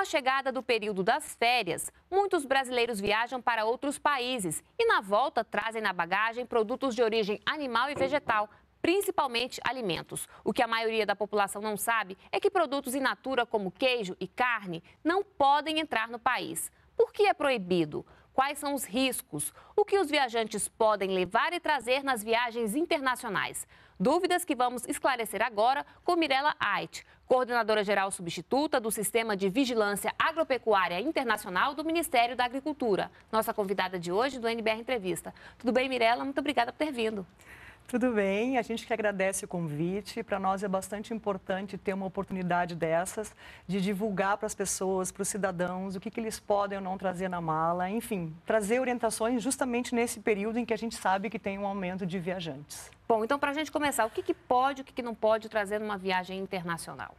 a chegada do período das férias, muitos brasileiros viajam para outros países e, na volta, trazem na bagagem produtos de origem animal e vegetal, principalmente alimentos. O que a maioria da população não sabe é que produtos in natura, como queijo e carne, não podem entrar no país. Por que é proibido? Quais são os riscos? O que os viajantes podem levar e trazer nas viagens internacionais? Dúvidas que vamos esclarecer agora com Mirela Ait, coordenadora geral substituta do Sistema de Vigilância Agropecuária Internacional do Ministério da Agricultura, nossa convidada de hoje do NBR Entrevista. Tudo bem, Mirela? Muito obrigada por ter vindo. Tudo bem, a gente que agradece o convite. Para nós é bastante importante ter uma oportunidade dessas de divulgar para as pessoas, para os cidadãos, o que, que eles podem ou não trazer na mala, enfim, trazer orientações justamente nesse período em que a gente sabe que tem um aumento de viajantes. Bom, então, para a gente começar, o que, que pode e o que, que, não pode trazer numa viagem internacional?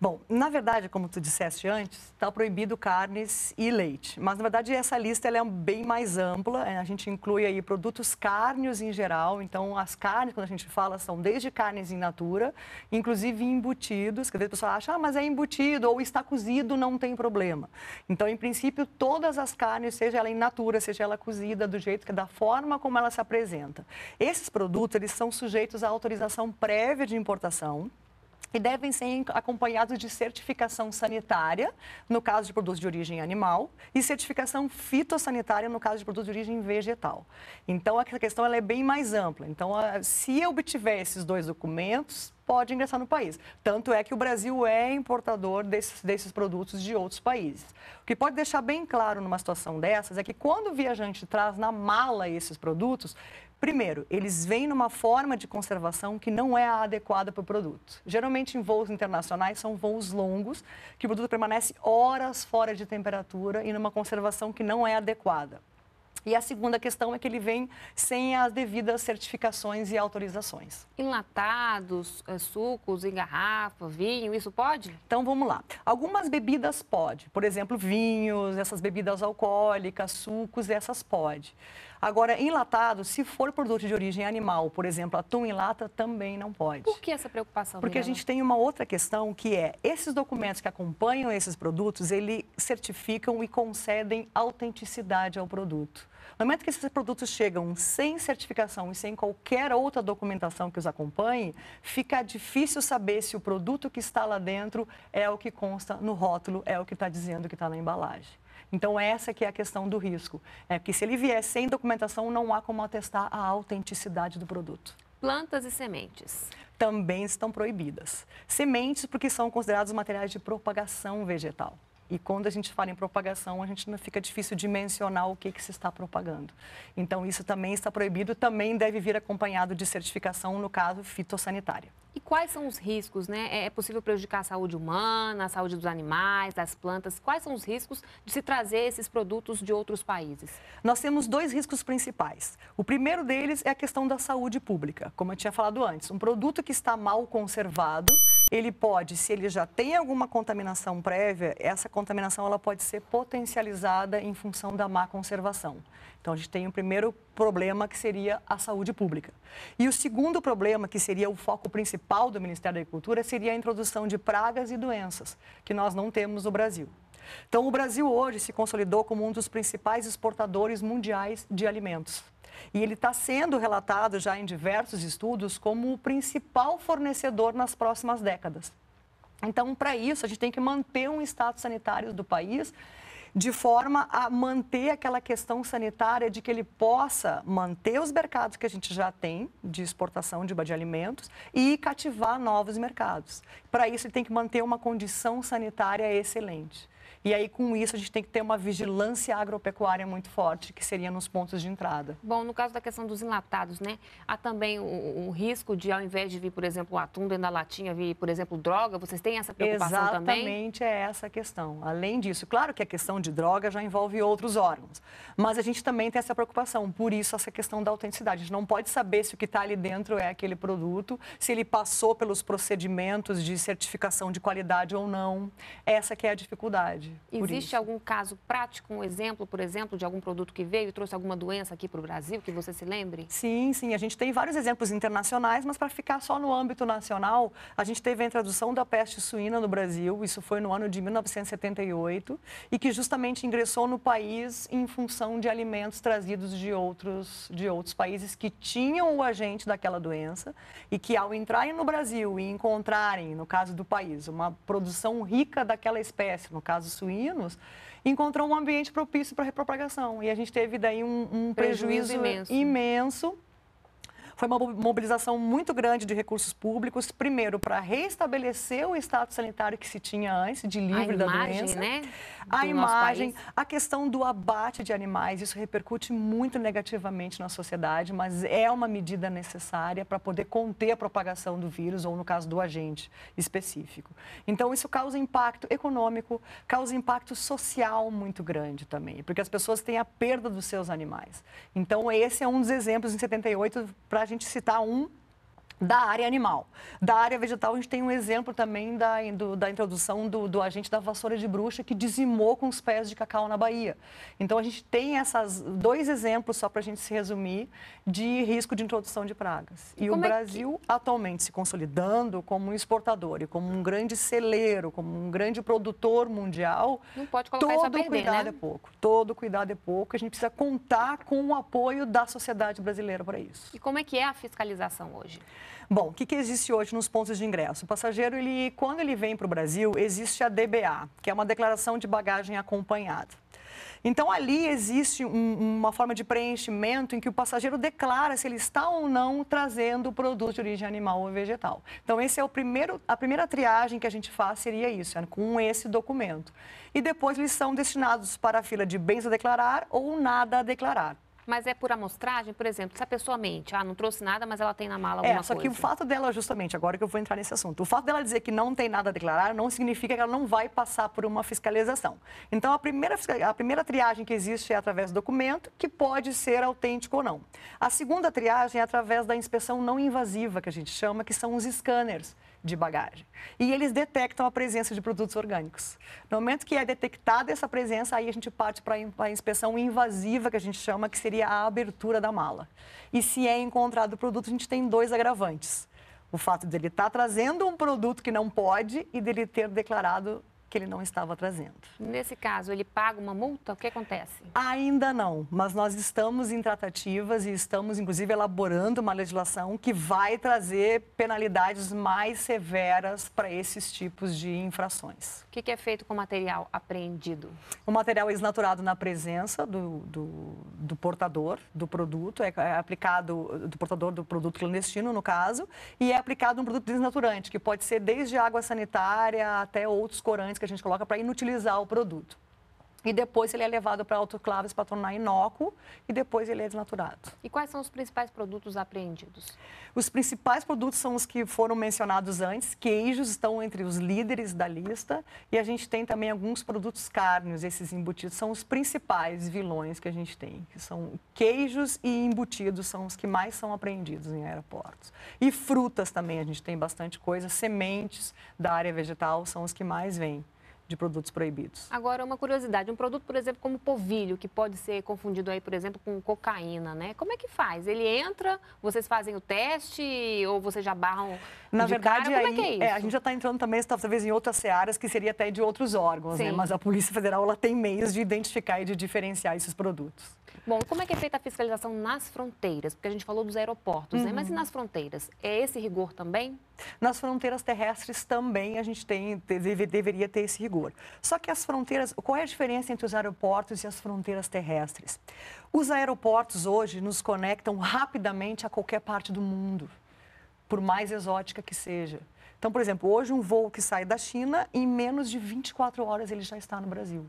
Bom, na verdade, como tu disseste antes, está proibido carnes e leite. Mas, na verdade, essa lista é bem mais ampla. É, a gente inclui aí produtos cárneos em geral. Então, as carnes, quando a gente fala, são desde carnes in natura, inclusive embutidos. Que às vezes a pessoa acha, ah, mas é embutido ou está cozido, não tem problema. Então, em princípio, todas as carnes, seja ela in natura, seja ela cozida, do jeito que da forma como ela se apresenta. Esses produtos, eles são sujeitos à autorização prévia de importação e devem ser acompanhados de certificação sanitária, no caso de produtos de origem animal, e certificação fitossanitária, no caso de produtos de origem vegetal. Então, a questão ela é bem mais ampla. Então, se eu obtiver esses dois documentos, pode ingressar no país. Tanto é que o Brasil é importador desses, desses produtos de outros países. O que pode deixar bem claro numa situação dessas é que quando o viajante traz na mala esses produtos, Primeiro, eles vêm numa forma de conservação que não é a adequada para o produto. Geralmente, em voos internacionais, são voos longos, que o produto permanece horas fora de temperatura e numa conservação que não é adequada. E a segunda questão é que ele vem sem as devidas certificações e autorizações. Enlatados, eh, sucos em garrafa, vinho, isso pode? Então vamos lá. Algumas bebidas pode, por exemplo, vinhos, essas bebidas alcoólicas, sucos, essas pode. Agora, enlatado, se for produto de origem animal, por exemplo, atum em lata, também não pode. Por que essa preocupação? Porque a gente tem uma outra questão que é, esses documentos que acompanham esses produtos, eles certificam e concedem autenticidade ao produto. No momento que esses produtos chegam sem certificação e sem qualquer outra documentação que os acompanhe, fica difícil saber se o produto que está lá dentro é o que consta no rótulo, é o que está dizendo que está na embalagem. Então, essa que é a questão do risco. É que se ele vier sem documentação, não há como atestar a autenticidade do produto. Plantas e sementes também estão proibidas. Sementes, porque são considerados materiais de propagação vegetal. E quando a gente fala em propagação, a gente não fica difícil de mencionar o que, que se está propagando. Então, isso também está proibido, também deve vir acompanhado de certificação, no caso, fitossanitária. E quais são os riscos, né? É, é possível prejudicar a saúde humana, a saúde dos animais, das plantas? Quais são os riscos de se trazer esses produtos de outros países? Nós temos dois riscos principais. O primeiro deles é a questão da saúde pública, como eu tinha falado antes. Um produto que está mal conservado, ele pode, se ele já tem alguma contaminação prévia, essa contaminação ela pode ser potencializada em função da má conservação. Então, a gente tem o primeiro problema, que seria a saúde pública. E o segundo problema, que seria o foco principal do Ministério da Agricultura, seria a introdução de pragas e doenças, que nós não temos no Brasil. Então, o Brasil hoje se consolidou como um dos principais exportadores mundiais de alimentos. E ele está sendo relatado já em diversos estudos como o principal fornecedor nas próximas décadas. Então, para isso, a gente tem que manter um status sanitário do país de forma a manter aquela questão sanitária de que ele possa manter os mercados que a gente já tem de exportação de, de alimentos e cativar novos mercados. Para isso, ele tem que manter uma condição sanitária excelente. E aí, com isso, a gente tem que ter uma vigilância agropecuária muito forte, que seria nos pontos de entrada. Bom, no caso da questão dos enlatados, né? Há também o, o risco de, ao invés de vir, por exemplo, o atum dentro da latinha, vir, por exemplo, droga. Vocês têm essa preocupação Exatamente também? Exatamente, é essa a questão. Além disso, claro que a questão de droga já envolve outros órgãos, mas a gente também tem essa preocupação. Por isso, essa questão da autenticidade. A gente não pode saber se o que está ali dentro é aquele produto, se ele passou pelos procedimentos de certificação de qualidade ou não. Essa que é a dificuldade. Existe algum caso prático, um exemplo, por exemplo, de algum produto que veio e trouxe alguma doença aqui para o Brasil, que você se lembre? Sim, sim. A gente tem vários exemplos internacionais, mas para ficar só no âmbito nacional, a gente teve a introdução da peste suína no Brasil, isso foi no ano de 1978, e que justamente ingressou no país em função de alimentos trazidos de outros, de outros países que tinham o agente daquela doença e que ao entrarem no Brasil e encontrarem, no caso do país, uma produção rica daquela espécie, no caso suínos, encontrou um ambiente propício para a repropagação. E a gente teve daí um, um prejuízo, prejuízo, imenso, imenso foi uma mobilização muito grande de recursos públicos, primeiro para reestabelecer o estado sanitário que se tinha antes, de livre a da imagem, doença. Né? Do a imagem, a questão do abate de animais, isso repercute muito negativamente na sociedade, mas é uma medida necessária para poder conter a propagação do vírus, ou no caso do agente específico. Então, isso causa impacto econômico, causa impacto social muito grande também, porque as pessoas têm a perda dos seus animais. Então, esse é um dos exemplos em 78 para a gente citar um da área animal. Da área vegetal, a gente tem um exemplo também da, do, da introdução do, do, agente da vassoura de bruxa, que dizimou com os pés de cacau na Bahia. Então, a gente tem esses dois exemplos, só para a gente se resumir, de risco de introdução de pragas. E, e o Brasil, é que... atualmente, se consolidando como um exportador e como um grande celeiro, como um grande produtor mundial, Não pode colocar todo perder, cuidado né? é pouco. Todo cuidado é pouco. A gente precisa contar com o apoio da sociedade brasileira para isso. E como é que é a fiscalização hoje? Bom, o que, que existe hoje nos pontos de ingresso? O passageiro, ele, quando ele vem para o Brasil, existe a DBA, que é uma declaração de bagagem acompanhada. Então, ali existe um, uma forma de preenchimento em que o passageiro declara se ele está ou não trazendo produto de origem animal ou vegetal. Então, esse é o primeiro, a primeira triagem que a gente faz seria isso, é com esse documento. E depois eles são destinados para a fila de bens a declarar ou nada a declarar. Mas é por amostragem, por exemplo, se a pessoa mente, ah, não trouxe nada, mas ela tem na mala é, alguma é, só coisa. que o fato dela, justamente, agora que eu vou entrar nesse assunto, o fato dela dizer que não tem nada a declarar não significa que ela não vai passar por uma fiscalização. Então, a primeira, a primeira triagem que existe é através do documento, que pode ser autêntico ou não. A segunda triagem é através da inspeção não invasiva, que a gente chama, que são os scanners de bagagem. E eles detectam a presença de produtos orgânicos. No momento que é detectada essa presença, aí a gente parte para a inspeção invasiva, que a gente chama, que seria a abertura da mala. E se é encontrado o produto, a gente tem dois agravantes. O fato dele estar tá trazendo um produto que não pode e dele ter declarado que ele não estava trazendo. Nesse caso, ele paga uma multa? O que acontece? Ainda não, mas nós estamos em tratativas e estamos, inclusive, elaborando uma legislação que vai trazer penalidades mais severas para esses tipos de infrações. O que, é feito com o material apreendido? O material é esnaturado na presença do, do, do portador do produto, é, é aplicado do portador do produto clandestino, no caso, e é aplicado um produto desnaturante, que pode ser desde água sanitária até outros corantes que a gente coloca para inutilizar o produto. E depois ele é levado para autoclaves para tornar inócuo e depois ele é desnaturado. E quais são os principais produtos apreendidos? Os principais produtos são os que foram mencionados antes. Queijos estão entre os líderes da lista e a gente tem também alguns produtos carnes. esses embutidos são os principais vilões que a gente tem, que são queijos e embutidos são os que mais são apreendidos em aeroportos. E frutas também a gente tem bastante coisa, sementes da área vegetal são os que mais vêm de produtos proibidos. Agora, uma curiosidade, um produto, por exemplo, como povilho, que pode ser confundido aí, por exemplo, com cocaína, né? Como é que faz? Ele entra, vocês fazem o teste ou vocês já barram Na verdade, cara? Como é aí, é que é isso? É, a gente já está entrando também, talvez, em outras searas, que seria até de outros órgãos, né? Sim. né? Mas a Polícia Federal, ela tem meios de identificar e de diferenciar esses produtos. Bom, como é que é feita a fiscalização nas fronteiras? Porque a gente falou dos aeroportos, uhum. né? Mas e uhum. nas fronteiras? É esse rigor também? Nas fronteiras terrestres também a gente tem, deve, deveria ter esse rigor. Só que as fronteiras, qual é a diferença entre os aeroportos e as fronteiras terrestres? Os aeroportos hoje nos conectam rapidamente a qualquer parte do mundo, por mais exótica que seja. Então, por exemplo, hoje um voo que sai da China, em menos de 24 horas ele já está no Brasil.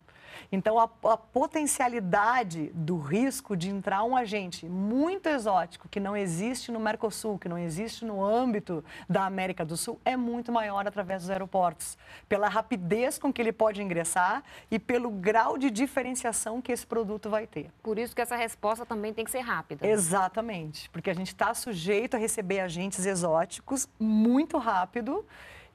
Então, a, a potencialidade do risco de entrar um agente muito exótico, que não existe no Mercosul, que não existe no âmbito da América do Sul, é muito maior através dos aeroportos, pela rapidez com que ele pode ingressar e pelo grau de diferenciação que esse produto vai ter. Por isso que essa resposta também tem que ser rápida. Né? Exatamente, porque a gente está sujeito a receber agentes exóticos muito rápido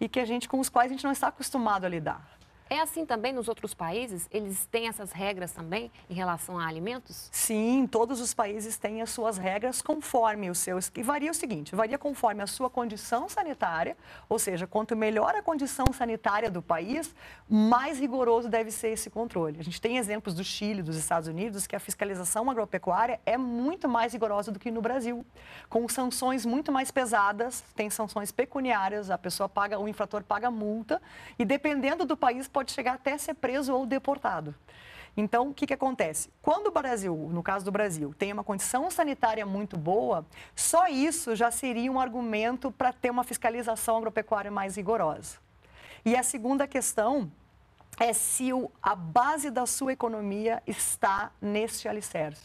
e que a gente com os quais a gente não está acostumado a lidar. É assim também nos outros países? Eles têm essas regras também em relação a alimentos? Sim, todos os países têm as suas regras conforme os seus. E varia o seguinte: varia conforme a sua condição sanitária, ou seja, quanto melhor a condição sanitária do país, mais rigoroso deve ser esse controle. A gente tem exemplos do Chile, dos Estados Unidos, que a fiscalização agropecuária é muito mais rigorosa do que no Brasil, com sanções muito mais pesadas, tem sanções pecuniárias, a pessoa paga, o infrator paga multa, e dependendo do país, pode chegar até ser preso ou deportado. Então, o que, que acontece? Quando o Brasil, no caso do Brasil, tem uma condição sanitária muito boa, só isso já seria um argumento para ter uma fiscalização agropecuária mais rigorosa. E a segunda questão é se o, a base da sua economia está neste alicerce.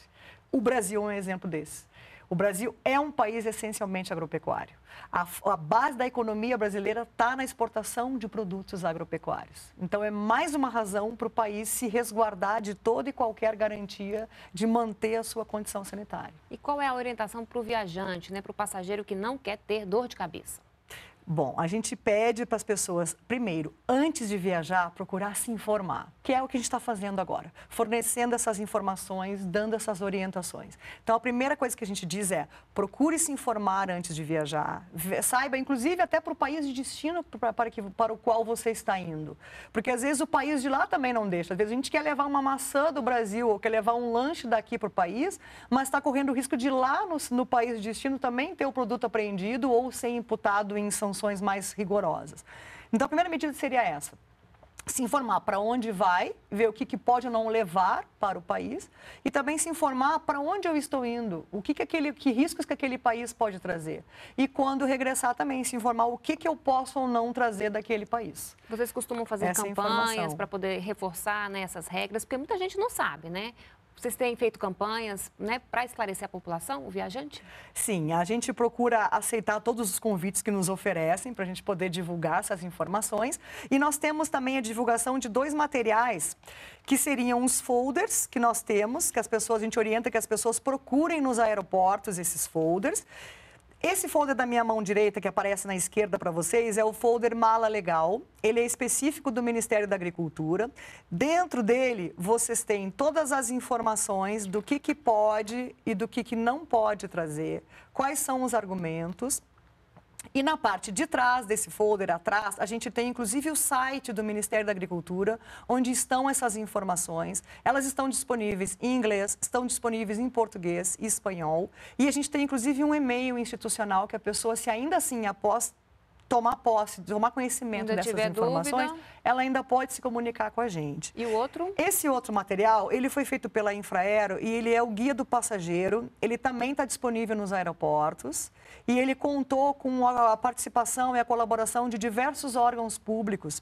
O Brasil é um exemplo desse. O Brasil é um país essencialmente agropecuário. A, a base da economia brasileira está na exportação de produtos agropecuários. Então, é mais uma razão para o país se resguardar de toda e qualquer garantia de manter a sua condição sanitária. E qual é a orientação para o viajante, né, para o passageiro que não quer ter dor de cabeça? Bom, a gente pede para as pessoas, primeiro, antes de viajar, procurar se informar, que é o que a gente está fazendo agora, fornecendo essas informações, dando essas orientações. Então, a primeira coisa que a gente diz é: procure se informar antes de viajar, saiba, inclusive, até para o país de destino para, que, para o qual você está indo. Porque às vezes o país de lá também não deixa. Às vezes a gente quer levar uma maçã do Brasil ou quer levar um lanche daqui para o país, mas está correndo o risco de lá no, no país de destino também ter o produto apreendido ou ser imputado em sanção sanções mais rigorosas. Então, a primeira medida seria essa se informar para onde vai, ver o que, que, pode não levar para o país e também se informar para onde eu estou indo, o que, que, aquele, que riscos que aquele país pode trazer. E quando regressar também se informar o que, que eu posso ou não trazer daquele país. Vocês costumam fazer Essa é campanhas para poder reforçar né, essas regras, porque muita gente não sabe, né? Vocês têm feito campanhas né, para esclarecer a população, o viajante? Sim, a gente procura aceitar todos os convites que nos oferecem para a gente poder divulgar essas informações. E nós temos também a divulgação de dois materiais que seriam uns folders que nós temos, que as pessoas, a gente orienta que as pessoas procurem nos aeroportos esses folders. Esse folder da minha mão direita, que aparece na esquerda para vocês, é o folder Mala Legal. Ele é específico do Ministério da Agricultura. Dentro dele, vocês têm todas as informações do que, que pode e do que, que não pode trazer, quais são os argumentos, e na parte de trás desse folder, atrás, a gente tem inclusive o site do Ministério da Agricultura, onde estão essas informações. Elas estão disponíveis em inglês, estão disponíveis em português e espanhol. E a gente tem inclusive um e-mail institucional que a pessoa, se ainda assim, após tomar posse, tomar conhecimento ainda dessas informações, dúvida. ela ainda pode se comunicar com a gente. E o outro? Esse outro material, ele foi feito pela Infraero e ele é o guia do passageiro. Ele também está disponível nos aeroportos e ele contou com a participação e a colaboração de diversos órgãos públicos,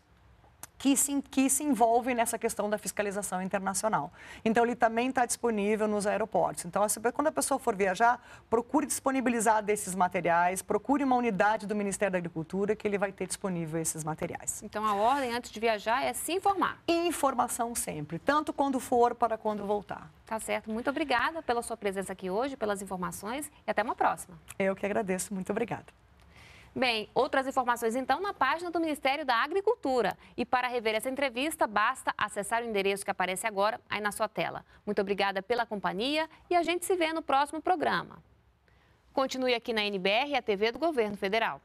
que se, que se envolvem nessa questão da fiscalização internacional. Então, ele também está disponível nos aeroportos. Então, assim, quando a pessoa for viajar, procure disponibilizar desses materiais, procure uma unidade do Ministério da Agricultura que ele vai ter disponível esses materiais. Então, a ordem antes de viajar é se informar. Informação sempre, tanto quando for para quando voltar. Tá certo. Muito obrigada pela sua presença aqui hoje, pelas informações e até uma próxima. Eu que agradeço. Muito obrigada. Bem, outras informações então na página do Ministério da Agricultura. E para rever essa entrevista, basta acessar o endereço que aparece agora aí na sua tela. Muito obrigada pela companhia e a gente se vê no próximo programa. Continue aqui na NBR, a TV do Governo Federal.